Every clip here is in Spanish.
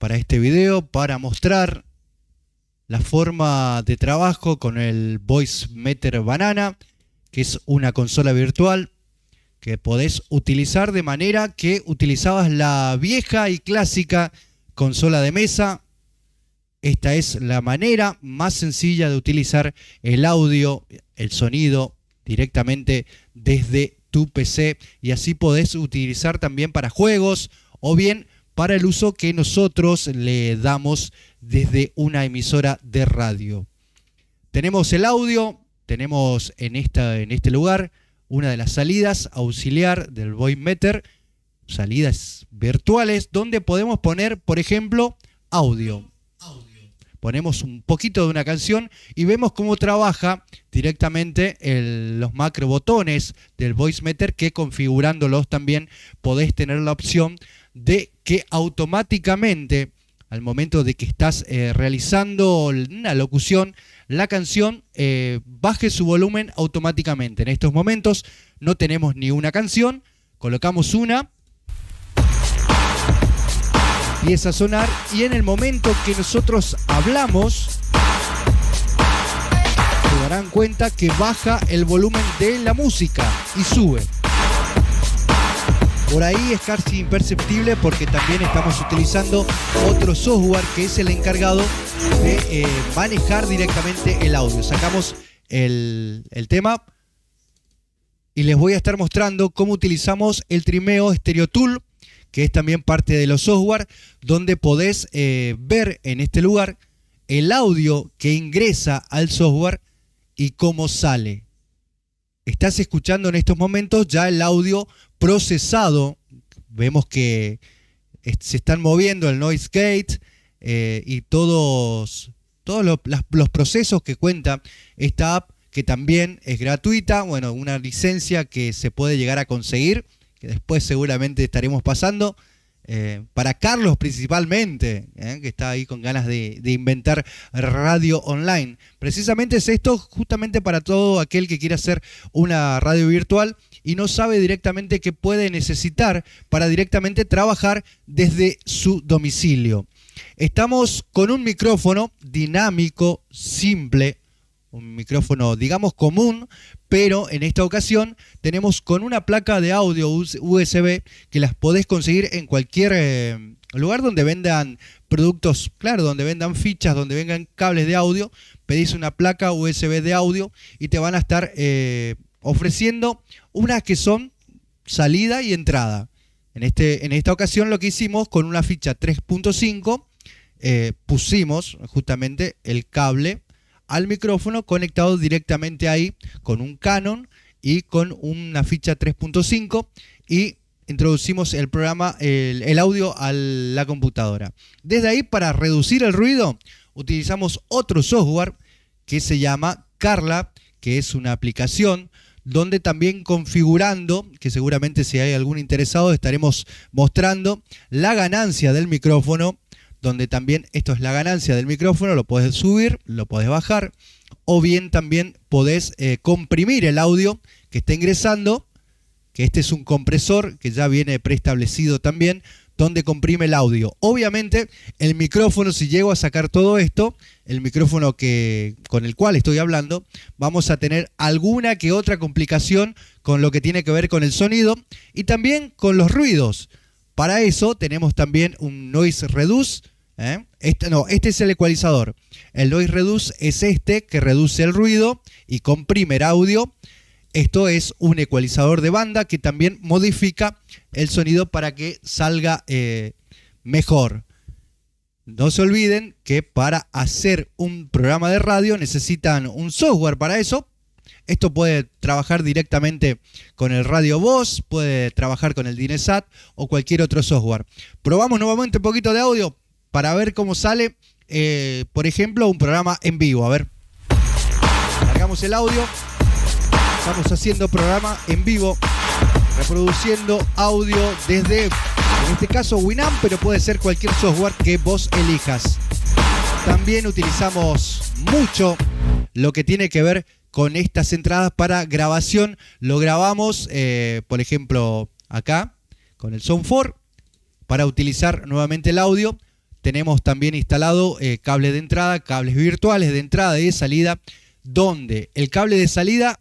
para este video para mostrar la forma de trabajo con el Voice Meter Banana, que es una consola virtual que podés utilizar de manera que utilizabas la vieja y clásica consola de mesa. Esta es la manera más sencilla de utilizar el audio, el sonido directamente desde tu PC y así podés utilizar también para juegos o bien para el uso que nosotros le damos desde una emisora de radio. Tenemos el audio, tenemos en, esta, en este lugar una de las salidas auxiliar del VoiceMeter, salidas virtuales, donde podemos poner, por ejemplo, audio. Ponemos un poquito de una canción y vemos cómo trabaja directamente los macro botones del VoiceMeter, que configurándolos también podés tener la opción de que automáticamente, al momento de que estás eh, realizando una locución, la canción eh, baje su volumen automáticamente. En estos momentos no tenemos ni una canción, colocamos una, empieza a sonar y en el momento que nosotros hablamos, se darán cuenta que baja el volumen de la música y sube. Por ahí es casi imperceptible porque también estamos utilizando otro software que es el encargado de eh, manejar directamente el audio. Sacamos el, tema y les voy a estar mostrando cómo utilizamos el Trimeo Stereo Tool, que es también parte de los software, donde podés eh, ver en este lugar el audio que ingresa al software y cómo sale. Estás escuchando en estos momentos ya el audio procesado. Vemos que eh, se están moviendo el noise gate eh, y todos, todos los, procesos que cuenta esta app, que también es gratuita, bueno, una licencia que se puede llegar a conseguir, que después seguramente estaremos pasando. Eh, para Carlos principalmente, que está ahí con ganas de, de inventar radio online. Precisamente es esto justamente para todo aquel que quiera hacer una radio virtual y no sabe directamente qué puede necesitar para directamente trabajar desde su domicilio. Estamos con un micrófono dinámico, simple, un micrófono digamos común, pero en esta ocasión tenemos con una placa de audio USB que las podés conseguir en cualquier eh, lugar donde vendan productos, claro, donde vendan fichas, donde vengan cables de audio, pedís una placa USB de audio y te van a estar eh, ofreciendo unas que son salida y entrada. En, este, en esta ocasión lo que hicimos con una ficha 3.5 eh, pusimos justamente el cable al micrófono conectado directamente ahí con un Canon y con una ficha 3.5 y introducimos el programa, el, audio a la computadora. Desde ahí, para reducir el ruido, utilizamos otro software que se llama Carla, que es una aplicación donde también configurando, que seguramente si hay algún interesado estaremos mostrando la ganancia del micrófono, donde también esto es la ganancia del micrófono, lo podés subir, lo podés bajar, o bien también podés eh, comprimir el audio que está ingresando, que este es un compresor que ya viene preestablecido también, donde comprime el audio. Obviamente, el micrófono, si llego a sacar todo esto, el micrófono que, con el cual estoy hablando, vamos a tener alguna que otra complicación con lo que tiene que ver con el sonido y también con los ruidos. Para eso tenemos también un noise reduce. ¿eh? Este, no, este es el ecualizador. El noise reduce es este que reduce el ruido y comprime el audio. Esto es un ecualizador de banda que también modifica el sonido para que salga eh, mejor. No se olviden que para hacer un programa de radio necesitan un software para eso. Esto puede trabajar directamente con el Radio Voz, puede trabajar con el Dinesat o cualquier otro software. Probamos nuevamente un poquito de audio para ver cómo sale, eh, por ejemplo, un programa en vivo. A ver, cargamos el audio. Estamos haciendo programa en vivo, reproduciendo audio desde, en este caso, Winamp, pero puede ser cualquier software que vos elijas. También utilizamos mucho lo que tiene que ver con estas entradas para grabación. Lo grabamos, eh, por ejemplo, acá con el Sound 4 para utilizar nuevamente el audio. Tenemos también instalado eh, cable cables de entrada, cables virtuales de entrada y de salida, donde el cable de salida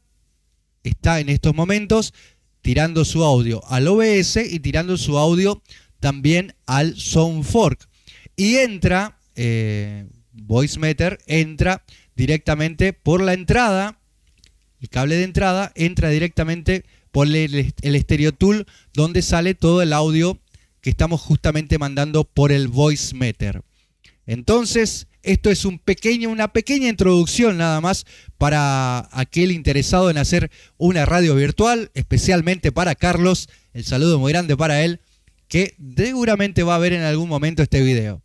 está en estos momentos tirando su audio al OBS y tirando su audio también al Soundfork. Y entra, eh, VoiceMeter entra directamente por la entrada, el cable de entrada entra directamente por el, el Stereo Tool donde sale todo el audio que estamos justamente mandando por el VoiceMeter. Entonces, esto es un pequeño, una pequeña introducción nada más para aquel interesado en hacer una radio virtual, especialmente para Carlos. El saludo muy grande para él, que seguramente va a ver en algún momento este video.